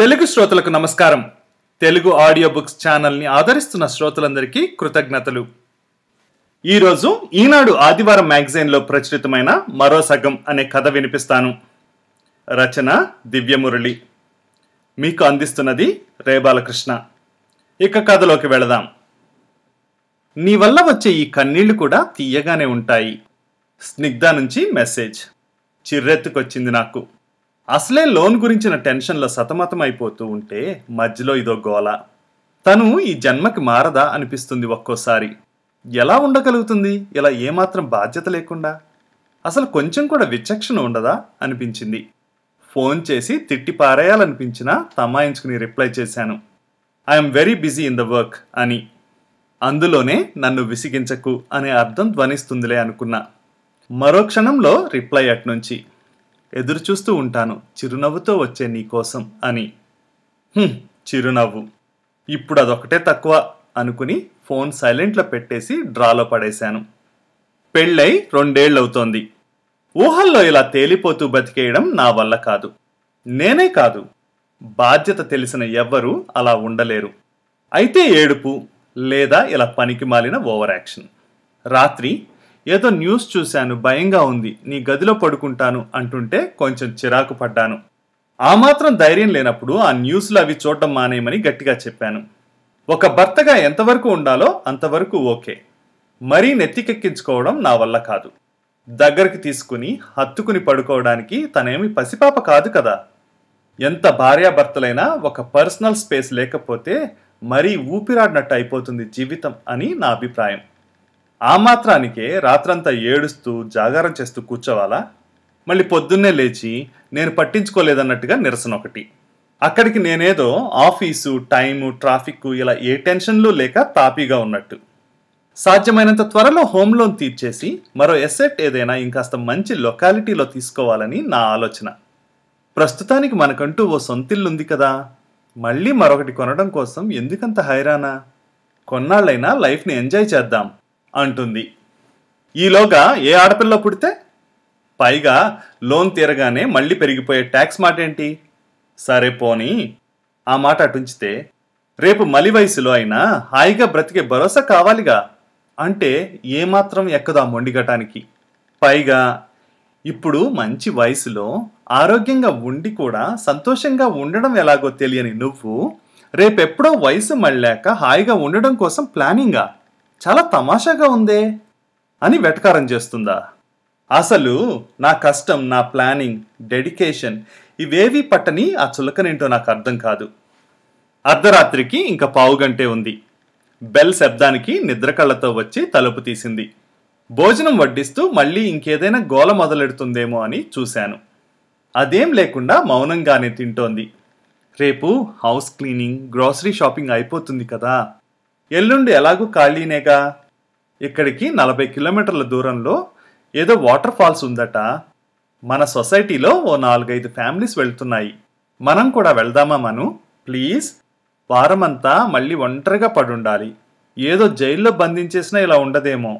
తెలుగు శ్రోతలకు నమస్కారం Telugu audio books ఛానల్ని ఆదరిస్తున్న శ్రోతలందరికీ కృతజ్ఞతలు ఈరోజు ఈనాడు ఆదివారం మ్యాగజైన్లో ప్రచురితమైన మరో సగం అనే కథ వినిపిస్తాను రచన దివ్యమురళి మీకు అందిస్తున్నది రేబాలకృష్ణ ఇక కథలోకి వెళదాం నీ వల్ల వచ్చే ఈ కన్నీళ్లు కూడా తీయగానే ఉంటాయి స్నిగ్ధ నుంచి మెసేజ్ చిర్రెత్తుకొచ్చింది నాకు అసలే లోన్ గురించిన టెన్షన్లో సతమతం అయిపోతూ ఉంటే మధ్యలో ఇదో గోల తను ఈ జన్మకి మారదా అనిపిస్తుంది ఒక్కోసారి ఎలా ఉండగలుగుతుంది ఇలా ఏమాత్రం బాధ్యత లేకుండా అసలు కొంచెం కూడా విచక్షణ ఉండదా అనిపించింది ఫోన్ చేసి తిట్టి పారేయాలనిపించినా తమాయించుకుని రిప్లై చేశాను I'm very busy in the work అని అందులోనే నన్ను విసిగించకు అనే అర్థం ధ్వనిస్తుందిలే అనుకున్నా మరో క్షణంలో రిప్లై అట్నుంచి ఎదురుచూస్తూ ఉంటాను చిరునవ్వుతో వచ్చే నీకోసం అని చిరునవ్వు ఇప్పుడు అదొకటే తక్కువ అనుకుని ఫోన్ సైలెంట్లో పెట్టేసి డ్రాలో పడేశాను పెళ్ళై రెండేళ్లవుతోంది ఊహల్లో ఇలా తేలిపోతూ బతికేయడం నా వల్ల కాదు నేనే కాదు బాధ్యత తెలిసిన ఎవ్వరూ అలా ఉండలేరు అయితే ఏడుపు లేదా ఇలా పనికి మాలిన ఓవర్ యాక్షన్ రాత్రి ఏదో న్యూస్ చూశాను భయంగా ఉంది నీ గదిలో పడుకుంటాను అంటుంటే కొంచెం చిరాకు పడ్డాను ఆ మాత్రం ధైర్యం లేనప్పుడు ఆ న్యూస్లు అవి చూడడం మానేయమని గట్టిగా చెప్పాను ఒక భర్తగా ఎంతవరకు ఉండాలో అంతవరకు ఓకే మరీ నెత్తికెక్కించుకోవడం నా వల్ల కాదు దగ్గరికి తీసుకుని హత్తుకుని పడుకోవడానికి తనేమి పసిపాప కాదు కదా ఎంత భార్యాభర్తలైనా ఒక పర్సనల్ స్పేస్ లేకపోతే మరీ ఊపిరాడినట్టు అయిపోతుంది జీవితం అని నా అభిప్రాయం ఆ మాత్రానికే రాత్రంతా ఏడుస్తూ జాగారం చేస్తూ కూర్చోవాలా మళ్ళీ పొద్దున్నే లేచి నేను పట్టించుకోలేదన్నట్టుగా నిరసన ఒకటి అక్కడికి నేనేదో ఆఫీసు టైము ట్రాఫిక్ ఇలా ఏ టెన్షన్లు లేక తాపీగా ఉన్నట్టు సాధ్యమైనంత త్వరలో హోమ్ లోన్ తీర్చేసి మరో ఎసెట్ ఏదైనా ఇంకాస్త మంచి లొకాలిటీలో తీసుకోవాలని నా ఆలోచన ప్రస్తుతానికి మనకంటూ ఓ సొంతిల్లుంది కదా మళ్ళీ మరొకటి కొనడం కోసం ఎందుకంత హైరానా కొన్నాళ్ళైనా లైఫ్ని ఎంజాయ్ చేద్దాం అంటుంది ఈలోగా ఏ ఆడపిల్ల పుడితే పైగా లోన్ తీరగానే మళ్ళీ పెరిగిపోయే ట్యాక్స్ మాట ఏంటి సరే పోని ఆ మాట అటుంచితే రేపు మలి వయసులో అయినా హాయిగా బ్రతికే భరోసా కావాలిగా అంటే ఏమాత్రం ఎక్కదు ఆ మొండిగటానికి పైగా ఇప్పుడు మంచి వయసులో ఆరోగ్యంగా ఉండి కూడా సంతోషంగా ఉండడం ఎలాగో తెలియని నువ్వు రేపెప్పుడో వయసు మళ్ళాక హాయిగా ఉండడం కోసం ప్లానింగా చాలా తమాషాగా ఉందే అని వెటకారం చేస్తుందా అసలు నా కష్టం నా ప్లానింగ్ డెడికేషన్ ఇవేవి పట్టని ఆ చులకనేంటో నాకు అర్థం కాదు అర్ధరాత్రికి ఇంకా పావుగంటే ఉంది బెల్ శబ్దానికి నిద్రకళ్ళతో వచ్చి తలుపు తీసింది భోజనం వడ్డిస్తూ మళ్ళీ ఇంకేదైనా గోల మొదలెడుతుందేమో అని చూశాను అదేం లేకుండా మౌనంగానే తింటోంది రేపు హౌస్ క్లీనింగ్ గ్రాసరీ షాపింగ్ అయిపోతుంది కదా ఎల్లుండి ఎలాగూ ఖాళీనేగా ఇక్కడికి నలభై కిలోమీటర్ల దూరంలో ఏదో వాటర్ ఫాల్స్ ఉందట మన సొసైటీలో ఓ నాలుగైదు ఫ్యామిలీస్ వెళ్తున్నాయి మనం కూడా వెళ్దామా మను ప్లీజ్ వారమంతా మళ్ళీ ఒంటరిగా పడుండాలి ఏదో జైల్లో బంధించేసినా ఇలా ఉండదేమో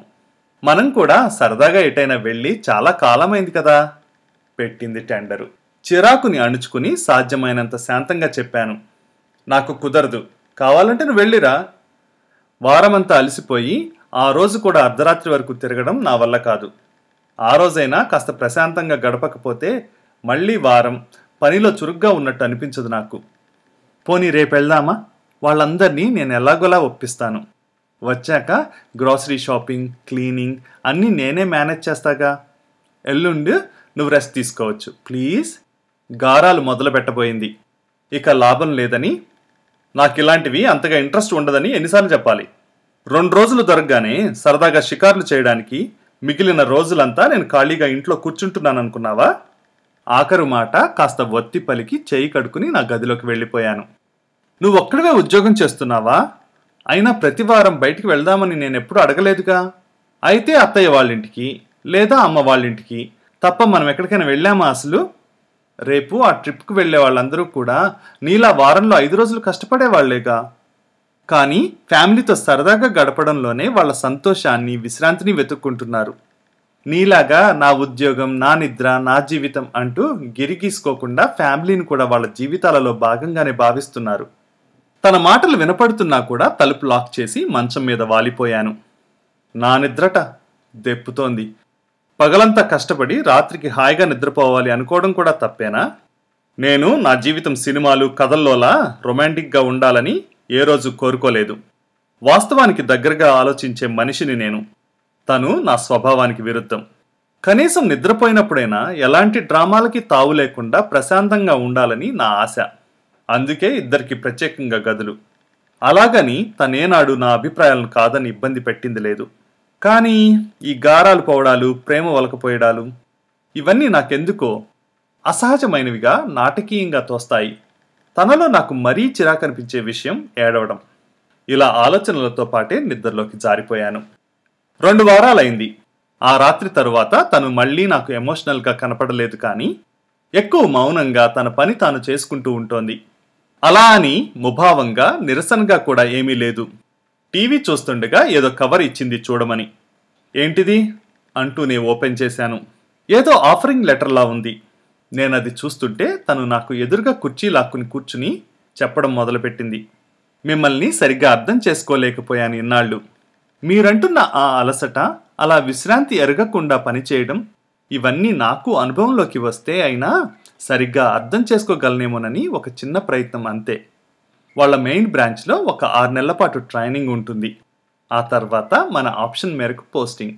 మనం కూడా సరదాగా ఎటైనా వెళ్ళి చాలా కాలమైంది కదా పెట్టింది టెండరు చిరాకుని అణుచుకుని సాధ్యమైనంత శాంతంగా చెప్పాను నాకు కుదరదు కావాలంటే నువ్వు వెళ్ళిరా వారమంతా అలసిపోయి ఆ రోజు కూడా అర్ధరాత్రి వరకు తిరగడం నా వల్ల కాదు ఆ రోజైనా కాస్త ప్రశాంతంగా గడపకపోతే మళ్ళీ వారం పనిలో చురుగ్గా ఉన్నట్టు అనిపించదు నాకు పోనీ రేపెళ్దామా వాళ్ళందరినీ నేను ఎలాగోలా ఒప్పిస్తాను వచ్చాక గ్రాసరీ షాపింగ్ క్లీనింగ్ అన్నీ నేనే మేనేజ్ చేస్తాగా ఎల్లుండి నువ్వు రెస్ట్ తీసుకోవచ్చు ప్లీజ్ గారాలు మొదలు పెట్టబోయింది ఇక లాభం లేదని నాకు ఇలాంటివి అంతగా ఇంట్రెస్ట్ ఉండదని ఎన్నిసార్లు చెప్పాలి రెండు రోజులు దొరకగానే సరదాగా షికార్లు చేయడానికి మిగిలిన రోజులంతా నేను ఖాళీగా ఇంట్లో కూర్చుంటున్నాను అనుకున్నావా ఆఖరు మాట కాస్త ఒత్తి పలికి చేయి కడుకుని నా గదిలోకి వెళ్ళిపోయాను నువ్వు ఒక్కడవే ఉద్యోగం చేస్తున్నావా అయినా ప్రతి వారం బయటికి వెళ్దామని నేను ఎప్పుడు అడగలేదుగా అయితే అత్తయ్య వాళ్ళింటికి లేదా అమ్మ వాళ్ళింటికి తప్ప మనం ఎక్కడికైనా వెళ్ళామా అసలు రేపు ఆ ట్రిప్కి వెళ్ళే వాళ్ళందరూ కూడా నీలా వారంలో ఐదు రోజులు కష్టపడేవాళ్లేగా కానీ ఫ్యామిలీతో సరదాగా గడపడంలోనే వాళ్ళ సంతోషాన్ని విశ్రాంతిని వెతుక్కుంటున్నారు నీలాగా నా ఉద్యోగం నా నిద్ర నా జీవితం అంటూ గిరిగీసుకోకుండా ఫ్యామిలీని కూడా వాళ్ళ జీవితాలలో భాగంగానే భావిస్తున్నారు తన మాటలు వినపడుతున్నా కూడా తలుపు లాక్ చేసి మంచం మీద వాలిపోయాను నా నిద్రట దెప్పుతోంది పగలంతా కష్టపడి రాత్రికి హాయిగా నిద్రపోవాలి అనుకోవడం కూడా తప్పేనా నేను నా జీవితం సినిమాలు కథల్లోలా రొమాంటిక్గా ఉండాలని ఏ రోజు కోరుకోలేదు వాస్తవానికి దగ్గరగా ఆలోచించే మనిషిని నేను తను నా స్వభావానికి విరుద్ధం కనీసం నిద్రపోయినప్పుడైనా ఎలాంటి డ్రామాలకి తావు లేకుండా ప్రశాంతంగా ఉండాలని నా ఆశ అందుకే ఇద్దరికి ప్రత్యేకంగా గదులు అలాగని తనేనాడు నా అభిప్రాయాలను కాదని ఇబ్బంది పెట్టింది లేదు కానీ ఈ గారాలు పోవడాలు ప్రేమ వలకపోయడాలు ఇవన్నీ నాకెందుకో అసహజమైనవిగా నాటకీయంగా తోస్తాయి తనలో నాకు మరీ చిరాకనిపించే విషయం ఏడవడం ఇలా ఆలోచనలతో పాటే నిద్రలోకి జారిపోయాను రెండు వారాలైంది ఆ రాత్రి తరువాత తను మళ్ళీ నాకు ఎమోషనల్గా కనపడలేదు కానీ ఎక్కువ మౌనంగా తన పని తాను చేసుకుంటూ ఉంటోంది అలా అని ముభావంగా నిరసనగా కూడా ఏమీ లేదు టీవీ చూస్తుండగా ఏదో కవర్ ఇచ్చింది చూడమని ఏంటిది అంటూ నేను ఓపెన్ చేశాను ఏదో ఆఫరింగ్ లెటర్లా ఉంది నేను అది చూస్తుంటే తను నాకు ఎదురుగా కుర్చీ లాక్కుని కూర్చుని చెప్పడం మొదలుపెట్టింది మిమ్మల్ని సరిగ్గా అర్థం చేసుకోలేకపోయాను ఇన్నాళ్ళు మీరంటున్న ఆ అలసట అలా విశ్రాంతి ఎరగకుండా పనిచేయడం ఇవన్నీ నాకు అనుభవంలోకి వస్తే అయినా సరిగ్గా అర్థం చేసుకోగలనేమోనని ఒక చిన్న ప్రయత్నం అంతే వాళ్ళ మెయిన్ బ్రాంచ్లో ఒక ఆరు నెలల పాటు ట్రైనింగ్ ఉంటుంది ఆ తర్వాత మన ఆప్షన్ మేరకు పోస్టింగ్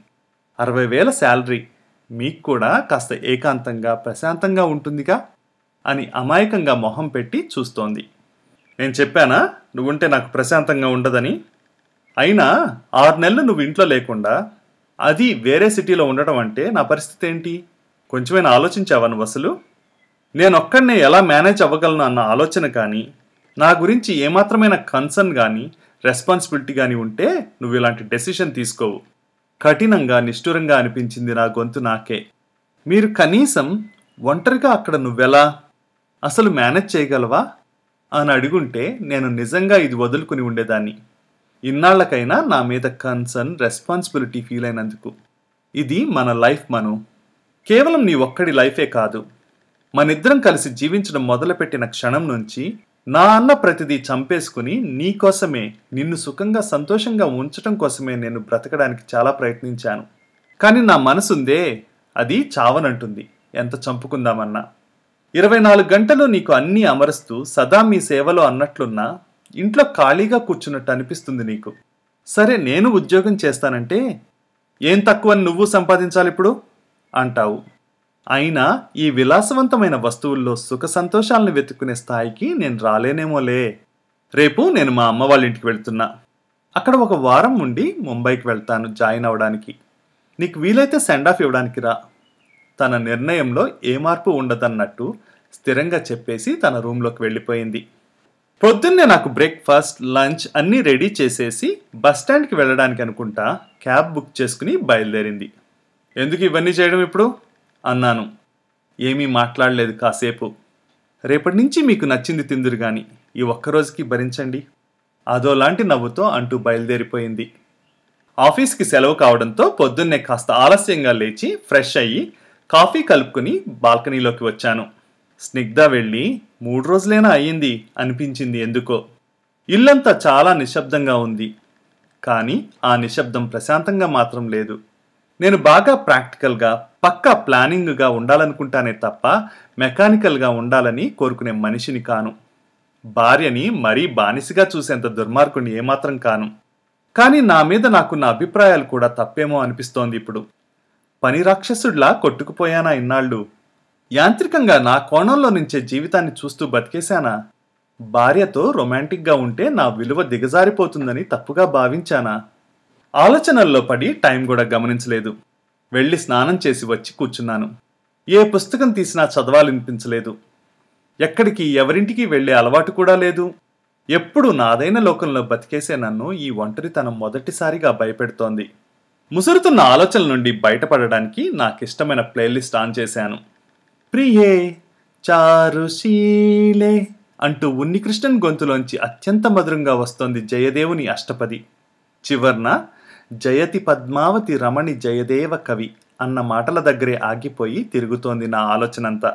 అరవై వేల శాలరీ మీకు కూడా కాస్త ఏకాంతంగా ప్రశాంతంగా ఉంటుందిగా అని అమాయకంగా మొహం పెట్టి చూస్తోంది నేను చెప్పానా నువ్వుంటే నాకు ప్రశాంతంగా ఉండదని అయినా ఆరు నెలలు నువ్వు ఇంట్లో లేకుండా అది వేరే సిటీలో ఉండటం అంటే నా పరిస్థితి ఏంటి కొంచెమైనా ఆలోచించావా నువ్వు అసలు నేనొక్కడనే ఎలా మేనేజ్ అవ్వగలను అన్న ఆలోచన కానీ నా గురించి ఏమాత్రమైన కన్సర్న్ కానీ రెస్పాన్సిబిలిటీ కానీ ఉంటే నువ్వు ఇలాంటి డెసిషన్ తీసుకోవు కఠినంగా నిష్ఠురంగా అనిపించింది నా గొంతు నాకే మీరు కనీసం ఒంటరిగా అక్కడ నువ్వెలా అసలు మేనేజ్ చేయగలవా అని అడుగుంటే నేను నిజంగా ఇది వదులుకుని ఉండేదాన్ని ఇన్నాళ్లకైనా నా మీద కన్సర్న్ రెస్పాన్సిబిలిటీ ఫీల్ అయినందుకు ఇది మన లైఫ్ మను కేవలం నీ ఒక్కడి లైఫే కాదు మనిద్దరం కలిసి జీవించడం మొదలుపెట్టిన క్షణం నుంచి నా అన్న ప్రతిదీ చంపేసుకుని నీకోసమే నిన్ను సుఖంగా సంతోషంగా ఉంచటం కోసమే నేను బ్రతకడానికి చాలా ప్రయత్నించాను కానీ నా మనసుందే అది చావనంటుంది ఎంత చంపుకుందామన్నా ఇరవై నాలుగు గంటలు నీకు అన్నీ అమరుస్తూ సదా మీ సేవలో అన్నట్లున్నా ఇంట్లో ఖాళీగా కూర్చున్నట్టు అనిపిస్తుంది నీకు సరే నేను ఉద్యోగం చేస్తానంటే ఏం తక్కువ నువ్వు సంపాదించాలిప్పుడు అంటావు అయినా ఈ విలాసవంతమైన వస్తువుల్లో సుఖ సంతోషాలను వెతుక్కునే స్థాయికి నేను రాలేనేమోలే రేపు నేను మా అమ్మ వాళ్ళ ఇంటికి వెళ్తున్నా అక్కడ ఒక వారం ఉండి ముంబైకి వెళ్తాను జాయిన్ అవడానికి నీకు వీలైతే సెండ్ ఆఫ్ ఇవ్వడానికి రా తన నిర్ణయంలో ఏ మార్పు ఉండదన్నట్టు స్థిరంగా చెప్పేసి తన రూమ్లోకి వెళ్ళిపోయింది పొద్దున్నే నాకు బ్రేక్ఫాస్ట్ లంచ్ అన్నీ రెడీ చేసేసి బస్ స్టాండ్కి వెళ్ళడానికి అనుకుంటా క్యాబ్ బుక్ చేసుకుని బయలుదేరింది ఎందుకు ఇవన్నీ చేయడం ఇప్పుడు అన్నాను ఏమీ మాట్లాడలేదు కాసేపు రేపటి నుంచి మీకు నచ్చింది తిందురు గాని ఈ ఒక్కరోజుకి భరించండి అదోలాంటి నవ్వుతో అంటూ బయలుదేరిపోయింది ఆఫీస్కి సెలవు కావడంతో పొద్దున్నే కాస్త ఆలస్యంగా లేచి ఫ్రెష్ అయ్యి కాఫీ కలుపుకుని బాల్కనీలోకి వచ్చాను స్నిగ్ధ వెళ్ళి మూడు రోజులైనా అయ్యింది అనిపించింది ఎందుకో ఇల్లంతా చాలా నిశ్శబ్దంగా ఉంది కానీ ఆ నిశ్శబ్దం ప్రశాంతంగా మాత్రం లేదు నేను బాగా ప్రాక్టికల్గా పక్కా ప్లానింగ్గా ఉండాలనుకుంటానే తప్ప మెకానికల్గా ఉండాలని కోరుకునే మనిషిని కాను భార్యని మరీ బానిసగా చూసేంత దుర్మార్గుని ఏమాత్రం కాను కానీ నా మీద నాకున్న అభిప్రాయాలు కూడా తప్పేమో అనిపిస్తోంది ఇప్పుడు పని రాక్షసుడ్లా కొట్టుకుపోయానా ఇన్నాళ్ళు యాంత్రికంగా నా కోణంలో నుంచే జీవితాన్ని చూస్తూ బతికేశానా భార్యతో రొమాంటిక్గా ఉంటే నా విలువ దిగజారిపోతుందని తప్పుగా భావించానా ఆలోచనల్లో పడి టైం కూడా గమనించలేదు వెళ్ళి స్నానం చేసి వచ్చి కూర్చున్నాను ఏ పుస్తకం తీసినా చదవాలనిపించలేదు ఎక్కడికి ఎవరింటికి వెళ్ళే అలవాటు కూడా లేదు ఎప్పుడు నాదైన లోకంలో బతికేసే నన్ను ఈ ఒంటరితనం మొదటిసారిగా భయపెడుతోంది ముసురుతున్న ఆలోచనల నుండి బయటపడడానికి నాకు ఇష్టమైన ప్లేలిస్ట్ ఆన్ చేశాను ప్రియే చారుశీలే అంటూ ఉన్నికృష్ణన్ గొంతులోంచి అత్యంత మధురంగా వస్తోంది జయదేవుని అష్టపది చివర్న జయతి పద్మావతి రమణి జయదేవ కవి అన్న మాటల దగ్గరే ఆగిపోయి తిరుగుతోంది నా ఆలోచనంతా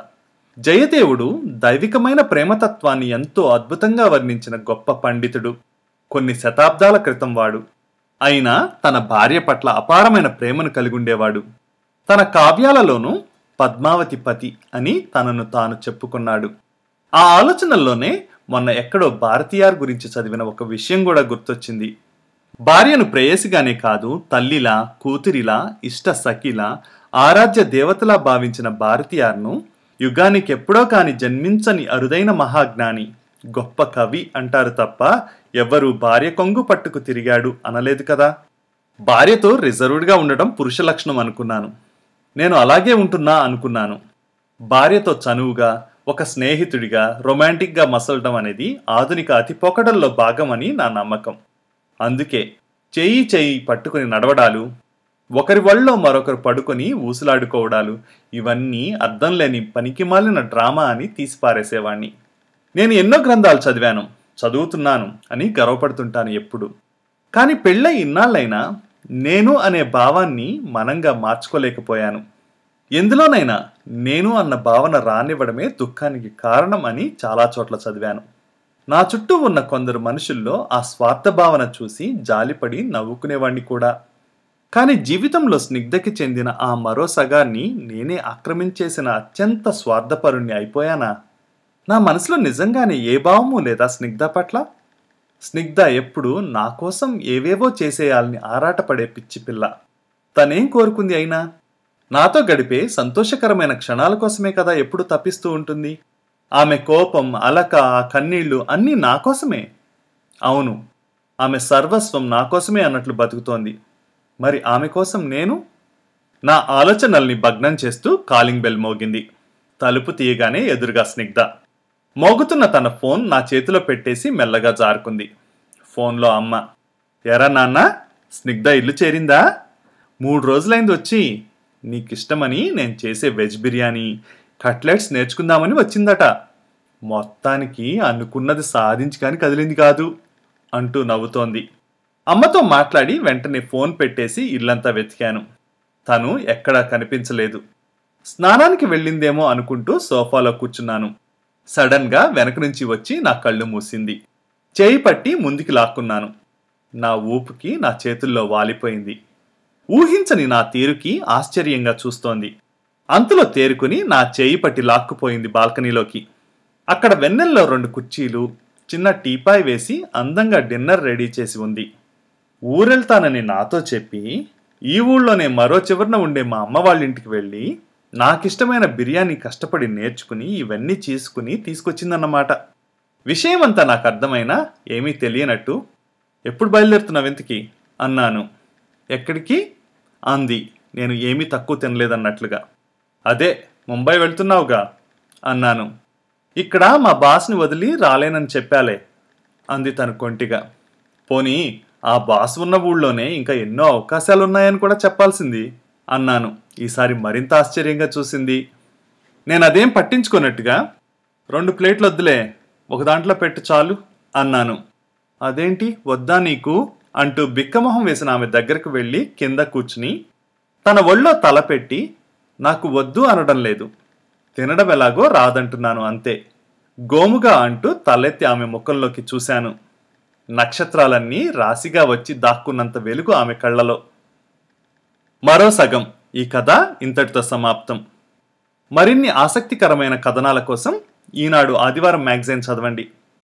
జయదేవుడు దైవికమైన ప్రేమతత్వాన్ని ఎంతో అద్భుతంగా వర్ణించిన గొప్ప పండితుడు కొన్ని శతాబ్దాల క్రితం వాడు అయినా తన భార్య పట్ల అపారమైన ప్రేమను కలిగుండేవాడు తన కావ్యాలలోనూ పద్మావతి పతి అని తనను తాను చెప్పుకున్నాడు ఆ ఆలోచనల్లోనే మొన్న ఎక్కడో భారతీయార్ గురించి చదివిన ఒక విషయం కూడా గుర్తొచ్చింది భార్యను ప్రేయసిగానే కాదు తల్లిలా కూతురిలా ఇష్ట సఖిలా ఆరాధ్య దేవతలా భావించిన భారతీయార్ను యుగానికి ఎప్పుడో కాని జన్మించని అరుదైన మహాజ్ఞాని గొప్ప కవి అంటారు తప్ప ఎవ్వరూ భార్య కొంగు పట్టుకు తిరిగాడు అనలేదు కదా భార్యతో రిజర్వ్డ్గా ఉండడం పురుష లక్షణం అనుకున్నాను నేను అలాగే ఉంటున్నా అనుకున్నాను భార్యతో చనువుగా ఒక స్నేహితుడిగా రొమాంటిక్గా మసలడం అనేది ఆధునిక అతి పొకడల్లో భాగమని నా నమ్మకం అందుకే చేయి చేయి పట్టుకుని నడవడాలు ఒకరి వల్ల మరొకరు పడుకొని ఊసులాడుకోవడాలు ఇవన్నీ అర్థం లేని పనికిమాలిన డ్రామా అని తీసిపారేసేవాణ్ణి నేను ఎన్నో గ్రంథాలు చదివాను చదువుతున్నాను అని గర్వపడుతుంటాను ఎప్పుడు కానీ పెళ్ళై ఇన్నాళ్ళైనా నేను అనే భావాన్ని మనంగా మార్చుకోలేకపోయాను ఎందులోనైనా నేను అన్న భావన రానివ్వడమే దుఃఖానికి కారణం అని చాలా చోట్ల చదివాను నా చుట్టూ ఉన్న కొందరు మనుషుల్లో ఆ స్వార్థ భావన చూసి జాలిపడి నవ్వుకునేవాణ్ణి కూడా కానీ జీవితంలో స్నిగ్ధకి చెందిన ఆ మరో సగాన్ని నేనే ఆక్రమించేసిన అత్యంత స్వార్థపరుణ్ణి అయిపోయానా నా మనసులో నిజంగానే ఏ భావము లేదా స్నిగ్ధ పట్ల స్నిగ్ధ ఎప్పుడు నా కోసం ఏవేవో చేసేయాలని ఆరాటపడే పిచ్చి పిల్ల తనేం కోరుకుంది అయినా నాతో గడిపే సంతోషకరమైన క్షణాల కోసమే కదా ఎప్పుడు తప్పిస్తూ ఉంటుంది ఆమె కోపం అలక ఆ కన్నీళ్లు అన్నీ నా కోసమే అవును ఆమె సర్వస్వం నా కోసమే అన్నట్లు బతుకుతోంది మరి ఆమె కోసం నేను నా ఆలోచనల్ని భగ్నం చేస్తూ కాలింగ్ బెల్ మోగింది తలుపు తీయగానే ఎదురుగా స్నిగ్ధ మోగుతున్న తన ఫోన్ నా చేతిలో పెట్టేసి మెల్లగా జారుకుంది ఫోన్లో అమ్మ ఎరా నాన్న స్నిగ్ధ ఇల్లు చేరిందా మూడు రోజులైంది వచ్చి నీకిష్టమని నేను చేసే వెజ్ బిర్యానీ కట్లెట్స్ నేర్చుకుందామని వచ్చిందట మొత్తానికి అనుకున్నది సాధించి కానీ కదిలింది కాదు అంటూ నవ్వుతోంది అమ్మతో మాట్లాడి వెంటనే ఫోన్ పెట్టేసి ఇల్లంతా వెతికాను తను ఎక్కడా కనిపించలేదు స్నానానికి వెళ్ళిందేమో అనుకుంటూ సోఫాలో కూర్చున్నాను సడన్గా వెనక నుంచి వచ్చి నా కళ్ళు మూసింది చేయి పట్టి ముందుకి లాక్కున్నాను నా ఊపుకి నా చేతుల్లో వాలిపోయింది ఊహించని నా తీరుకి ఆశ్చర్యంగా చూస్తోంది అంతలో తేరుకుని నా చేయి పట్టి లాక్కుపోయింది బాల్కనీలోకి అక్కడ వెన్నెల్లో రెండు కుర్చీలు చిన్న టీపాయ్ వేసి అందంగా డిన్నర్ రెడీ చేసి ఉంది ఊరెళ్తానని నాతో చెప్పి ఈ ఊళ్ళోనే మరో చివరిన ఉండే మా అమ్మ వాళ్ళ ఇంటికి వెళ్ళి నాకిష్టమైన బిర్యానీ కష్టపడి నేర్చుకుని ఇవన్నీ చేసుకుని తీసుకొచ్చిందన్నమాట విషయమంతా నాకు అర్థమైనా ఏమీ తెలియనట్టు ఎప్పుడు బయలుదేరుతున్నావు ఇంతకి అన్నాను ఎక్కడికి అంది నేను ఏమీ తక్కువ తినలేదన్నట్లుగా అదే ముంబై వెళ్తున్నావుగా అన్నాను ఇక్కడ మా బాస్ని వదిలి రాలేనని చెప్పాలే అంది తను కొంటిగా పోనీ ఆ బాస్ ఉన్న ఊళ్ళోనే ఇంకా ఎన్నో అవకాశాలు ఉన్నాయని కూడా చెప్పాల్సింది అన్నాను ఈసారి మరింత ఆశ్చర్యంగా చూసింది నేను అదేం పట్టించుకున్నట్టుగా రెండు ప్లేట్లు వద్దులే ఒక దాంట్లో పెట్టు చాలు అన్నాను అదేంటి వద్దా నీకు అంటూ బిక్కమొహం వేసిన ఆమె దగ్గరకు వెళ్ళి కింద కూర్చుని తన ఒళ్ళో తలపెట్టి నాకు వద్దు అనడం లేదు తినడం ఎలాగో రాదంటున్నాను అంతే గోముగా అంటూ తలెత్తి ఆమె ముఖంలోకి చూశాను నక్షత్రాలన్నీ రాశిగా వచ్చి దాక్కున్నంత వెలుగు ఆమె కళ్ళలో మరో సగం ఈ కథ ఇంతటితో సమాప్తం మరిన్ని ఆసక్తికరమైన కథనాల కోసం ఈనాడు ఆదివారం మ్యాగజైన్ చదవండి